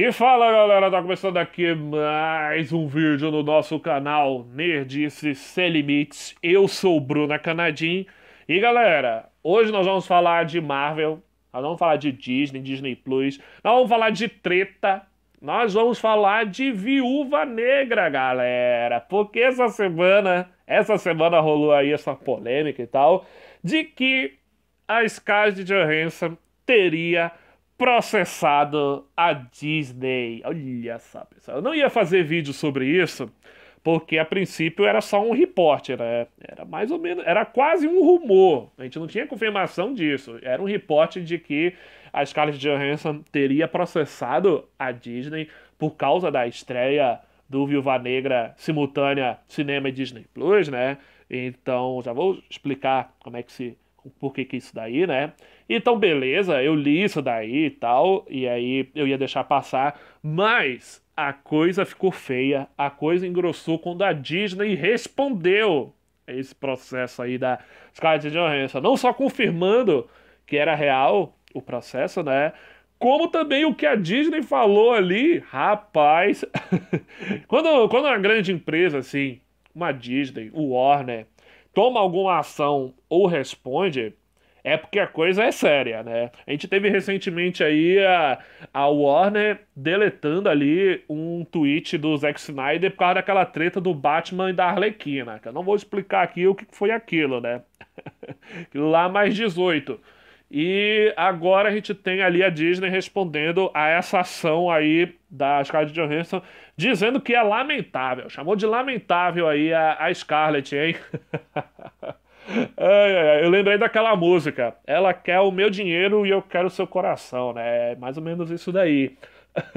E fala galera, tá começando aqui mais um vídeo no nosso canal Nerdice Sem Limites. Eu sou o Bruna Canadim. E galera, hoje nós vamos falar de Marvel, nós vamos falar de Disney, Disney Plus, nós vamos falar de treta, nós vamos falar de Viúva Negra, galera. Porque essa semana, essa semana rolou aí essa polêmica e tal, de que a Scarlett Johansson teria processado a Disney. Olha só, pessoal. Eu não ia fazer vídeo sobre isso, porque a princípio era só um reporte, né? Era mais ou menos, era quase um rumor. A gente não tinha confirmação disso. Era um reporte de que a Scarlett Johansson teria processado a Disney por causa da estreia do Viúva Negra simultânea cinema e Disney Plus, né? Então, já vou explicar como é que se por que que isso daí, né? Então, beleza, eu li isso daí e tal, e aí eu ia deixar passar, mas a coisa ficou feia, a coisa engrossou quando a Disney respondeu esse processo aí da Scarlett Johansson, não só confirmando que era real o processo, né? Como também o que a Disney falou ali, rapaz. quando, quando uma grande empresa, assim, uma Disney, o Warner, toma alguma ação ou responde, é porque a coisa é séria, né? A gente teve recentemente aí a, a Warner deletando ali um tweet do Zack Snyder por causa daquela treta do Batman e da Arlequina. Que eu não vou explicar aqui o que foi aquilo, né? Lá mais 18. E agora a gente tem ali a Disney respondendo a essa ação aí da Scarlett Johansson, dizendo que é lamentável. Chamou de lamentável aí a, a Scarlett, hein? eu lembrei daquela música. Ela quer o meu dinheiro e eu quero o seu coração, né? É mais ou menos isso daí.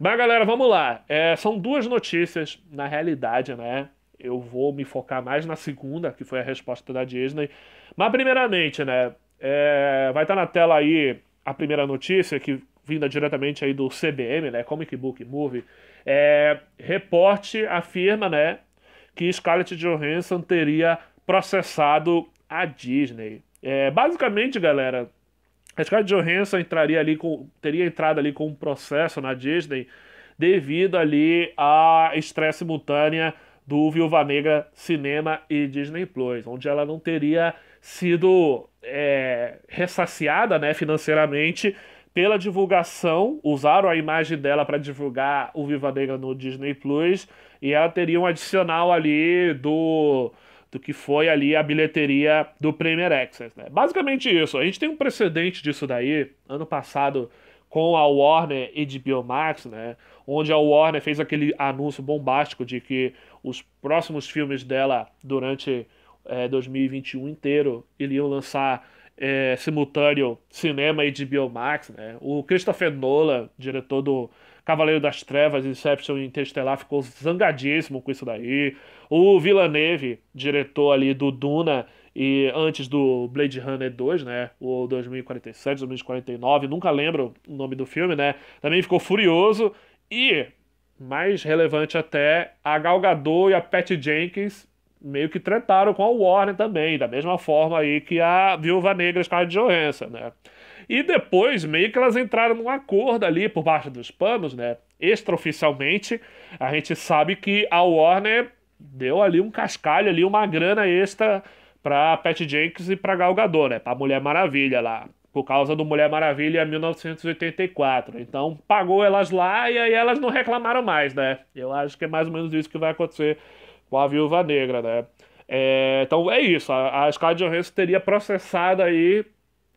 Mas galera, vamos lá. É, são duas notícias, na realidade, né? Eu vou me focar mais na segunda, que foi a resposta da Disney. Mas primeiramente, né? É, vai estar na tela aí a primeira notícia, que vinda diretamente aí do CBM, né? Comic Book Movie. É, reporte afirma, né? Que Scarlett Johansson teria processado a Disney. É, basicamente, galera, a Scarlett Johansson entraria ali com, teria entrado ali com um processo na Disney devido ali à estresse simultânea do Viúva Negra Cinema e Disney Plus, onde ela não teria sido é, ressaciada né, financeiramente pela divulgação, usaram a imagem dela para divulgar o Viva Negra no Disney Plus, e ela teria um adicional ali do do que foi ali a bilheteria do Premier Access. Né? Basicamente isso. A gente tem um precedente disso daí, ano passado, com a Warner e de Biomax, né? onde a Warner fez aquele anúncio bombástico de que os próximos filmes dela durante é, eh, 2021 inteiro iriam lançar é, simultâneo cinema e de Biomax, Né? O Christopher Nolan, diretor do Cavaleiro das Trevas, Inception e Interstellar ficou zangadíssimo com isso daí. O Villeneuve, diretor ali do Duna e antes do Blade Runner 2, né? O 2047, 2049, nunca lembro o nome do filme, né? Também ficou furioso e mais relevante até a Gal Gadot e a Patty Jenkins meio que tretaram com a Warner também, da mesma forma aí que a Viúva Negra Scarlett Johansson, né? E depois, meio que elas entraram num acordo ali por baixo dos panos, né? Extraoficialmente, a gente sabe que a Warner deu ali um cascalho ali, uma grana extra pra Pat Jenkins e pra Gal Gadot, né? Pra Mulher Maravilha lá. Por causa do Mulher Maravilha 1984. Então pagou elas lá e aí elas não reclamaram mais, né? Eu acho que é mais ou menos isso que vai acontecer com a Viúva Negra, né? É, então é isso. A, a Scarlett Johansson teria processado aí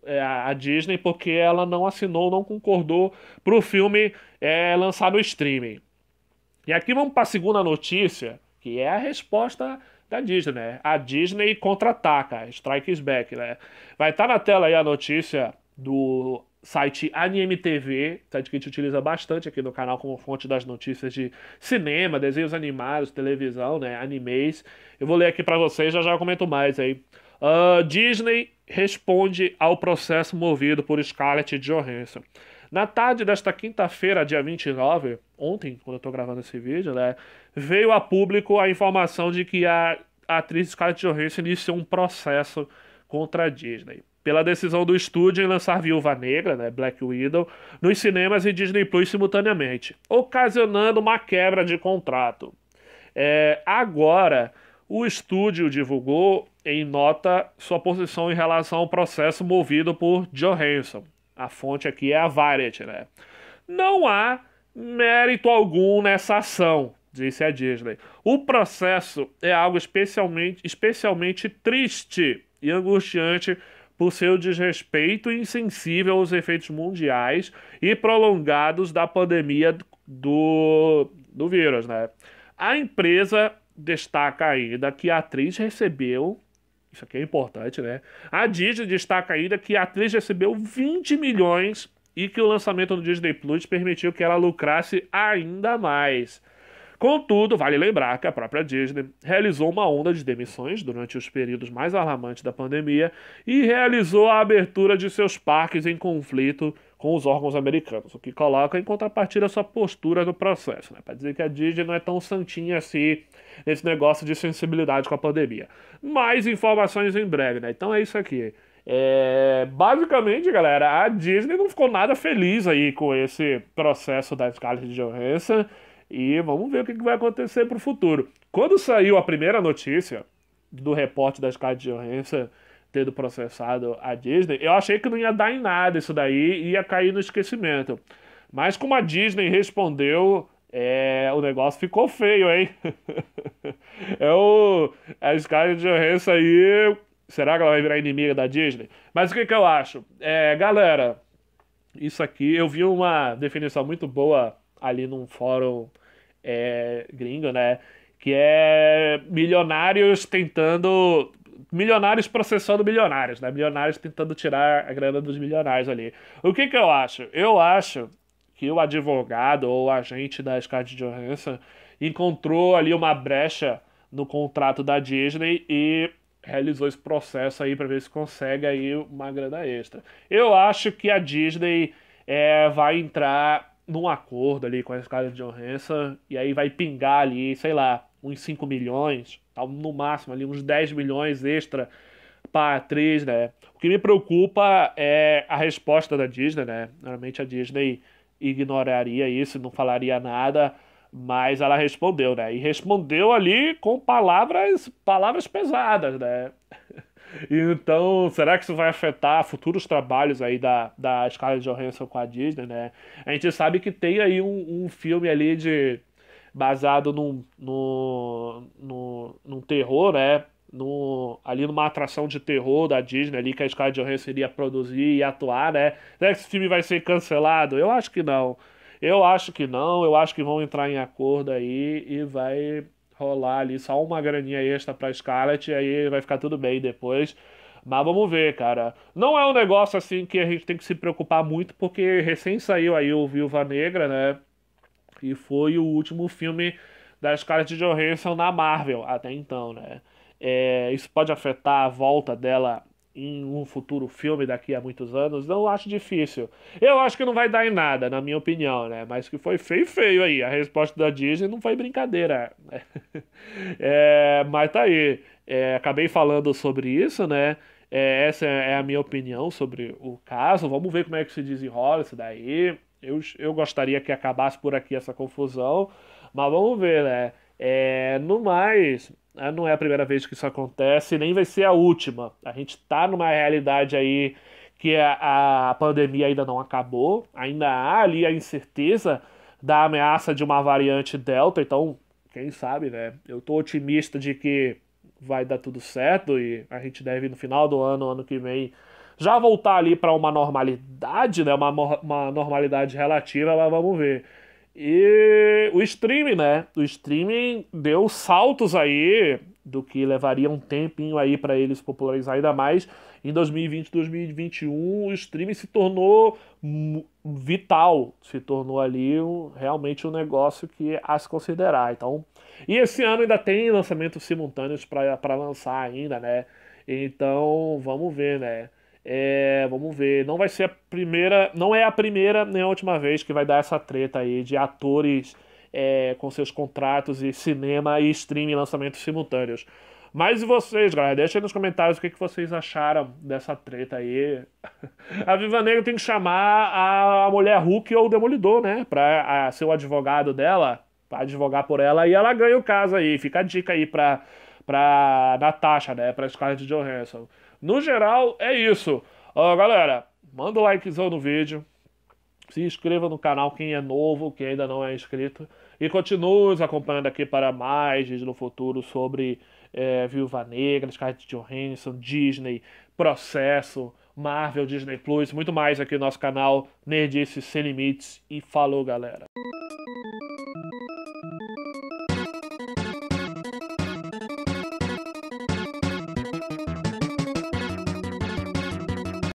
é, a Disney porque ela não assinou, não concordou para o filme é, lançar no streaming. E aqui vamos para a segunda notícia, que é a resposta da Disney, né? A Disney contra-ataca, Strikes Back, né? Vai estar tá na tela aí a notícia do site Anime TV, site que a gente utiliza bastante aqui no canal como fonte das notícias de cinema, desenhos animados, televisão, né, animes. Eu vou ler aqui para vocês, já já comento mais aí. Uh, Disney responde ao processo movido por Scarlett Johansson. Na tarde desta quinta-feira, dia 29, ontem, quando eu estou gravando esse vídeo, né, veio a público a informação de que a atriz Scarlett Johansson iniciou um processo contra a Disney pela decisão do estúdio em lançar Viúva Negra, né, Black Widow, nos cinemas e Disney Plus simultaneamente, ocasionando uma quebra de contrato. É, agora, o estúdio divulgou em nota sua posição em relação ao processo movido por Johansson. A fonte aqui é a Variety, né? Não há mérito algum nessa ação, disse a Disney. O processo é algo especialmente, especialmente triste e angustiante por seu desrespeito insensível aos efeitos mundiais e prolongados da pandemia do, do vírus, né? A empresa destaca ainda que a atriz recebeu isso aqui é importante, né? A Disney destaca ainda que a atriz recebeu 20 milhões e que o lançamento no Disney Plus permitiu que ela lucrasse ainda mais. Contudo, vale lembrar que a própria Disney realizou uma onda de demissões durante os períodos mais alarmantes da pandemia e realizou a abertura de seus parques em conflito com os órgãos americanos, o que coloca em contrapartida sua postura no processo, né? para dizer que a Disney não é tão santinha assim nesse negócio de sensibilidade com a pandemia. Mais informações em breve, né? Então é isso aqui. É, basicamente, galera, a Disney não ficou nada feliz aí com esse processo da Scarlett Johansson e vamos ver o que vai acontecer pro futuro. Quando saiu a primeira notícia do repórter da Scarlett Johansson tendo processado a Disney, eu achei que não ia dar em nada isso daí, ia cair no esquecimento. Mas como a Disney respondeu, é, o negócio ficou feio, hein? é o. A Scarlett Johansson aí. Será que ela vai virar inimiga da Disney? Mas o que, que eu acho? É, galera, isso aqui. Eu vi uma definição muito boa ali num fórum é, gringo, né? Que é milionários tentando milionários processando milionários, né? Milionários tentando tirar a grana dos milionários ali. O que que eu acho? Eu acho que o advogado ou o agente da Scarlett Johansson encontrou ali uma brecha no contrato da Disney e realizou esse processo aí para ver se consegue aí uma grana extra. Eu acho que a Disney é, vai entrar num acordo ali com a Scarlett Johansson e aí vai pingar ali, sei lá, uns 5 milhões, no máximo ali uns 10 milhões extra para a atriz, né? O que me preocupa é a resposta da Disney, né? Normalmente a Disney ignoraria isso, não falaria nada, mas ela respondeu, né? E respondeu ali com palavras, palavras pesadas, né? Então, será que isso vai afetar futuros trabalhos aí da, da Scarlett Johansson com a Disney, né? A gente sabe que tem aí um, um filme ali de basado num, no, no, num terror, né? No, ali numa atração de terror da Disney ali que a Scarlett Johansson iria produzir e atuar, né? Será que esse filme vai ser cancelado? Eu acho que não. Eu acho que não, eu acho que vão entrar em acordo aí e vai rolar ali só uma graninha extra pra Scarlett e aí vai ficar tudo bem depois. Mas vamos ver, cara. Não é um negócio assim que a gente tem que se preocupar muito, porque recém saiu aí o Viúva Negra, né? que foi o último filme da Scarlett Johansson na Marvel até então, né? É, isso pode afetar a volta dela em um futuro filme daqui a muitos anos? Não acho difícil. Eu acho que não vai dar em nada, na minha opinião, né? Mas que foi feio, feio aí. A resposta da Disney não foi brincadeira. Né? É, mas tá aí. É, acabei falando sobre isso, né? É, essa é a minha opinião sobre o caso. Vamos ver como é que se desenrola isso daí. Eu, eu gostaria que acabasse por aqui essa confusão, mas vamos ver, né? É, no mais, né, não é a primeira vez que isso acontece, nem vai ser a última. A gente está numa realidade aí que a, a, pandemia ainda não acabou, ainda há ali a incerteza da ameaça de uma variante Delta, então, quem sabe, né? Eu estou otimista de que vai dar tudo certo e a gente deve no final do ano, ano que vem, já voltar ali para uma normalidade, né? Uma, uma normalidade relativa, mas vamos ver. E o streaming, né? O streaming deu saltos aí do que levaria um tempinho aí para ele se popularizar ainda mais. Em 2020, 2021, o streaming se tornou vital, se tornou ali um, realmente um negócio que é a se considerar. Então, e esse ano ainda tem lançamentos simultâneos para lançar ainda, né? Então, vamos ver, né? É, vamos ver. Não vai ser a primeira. Não é a primeira nem a última vez que vai dar essa treta aí de atores é, com seus contratos e cinema e streaming lançamentos simultâneos. Mas e vocês, galera? Deixa aí nos comentários o que, que vocês acharam dessa treta aí. A Viva Negra tem que chamar a mulher Hulk ou o Demolidor, né? Pra a, ser o advogado dela, pra advogar por ela e ela ganha o caso aí. Fica a dica aí pra, pra Natasha, né? Pra Scarlett Johansson. No geral, é isso. Uh, galera, manda o um likezão no vídeo. Se inscreva no canal quem é novo, quem ainda não é inscrito. E continue nos acompanhando aqui para mais vídeos no futuro sobre é, Viúva Negra, Scarlett Johansson, Disney, Processo, Marvel, Disney Plus, muito mais aqui no nosso canal Nerdice Sem Limites. E falou, galera!